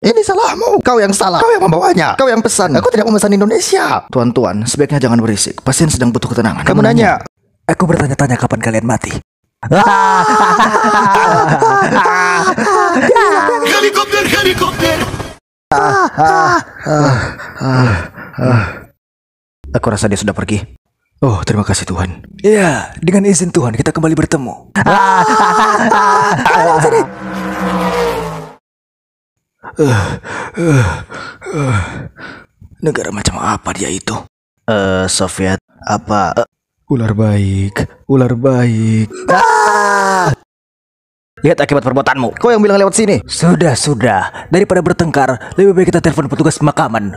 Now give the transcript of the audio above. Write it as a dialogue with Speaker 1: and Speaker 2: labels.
Speaker 1: Ini salahmu, kau yang salah, kau yang membawanya, kau yang pesan. Aku tidak memesan Indonesia. Tuan-tuan, sebaiknya jangan berisik. Pasien sedang butuh ketenangan. Kamu nanya. Aku bertanya-tanya kapan kalian mati. Helikopter, helikopter.
Speaker 2: Aku rasa dia sudah pergi. Oh, terima kasih Tuhan.
Speaker 3: Iya, dengan izin Tuhan kita kembali bertemu. Ah.
Speaker 1: Uh, uh, Negara macam apa dia itu? Eh, uh,
Speaker 2: Soviet apa? Uh. Ular baik, ular baik. Ah!
Speaker 3: Lihat akibat perbuatanmu. Kau yang bilang lewat sini. Sudah, sudah. Daripada bertengkar, lebih baik kita telepon petugas pemakaman.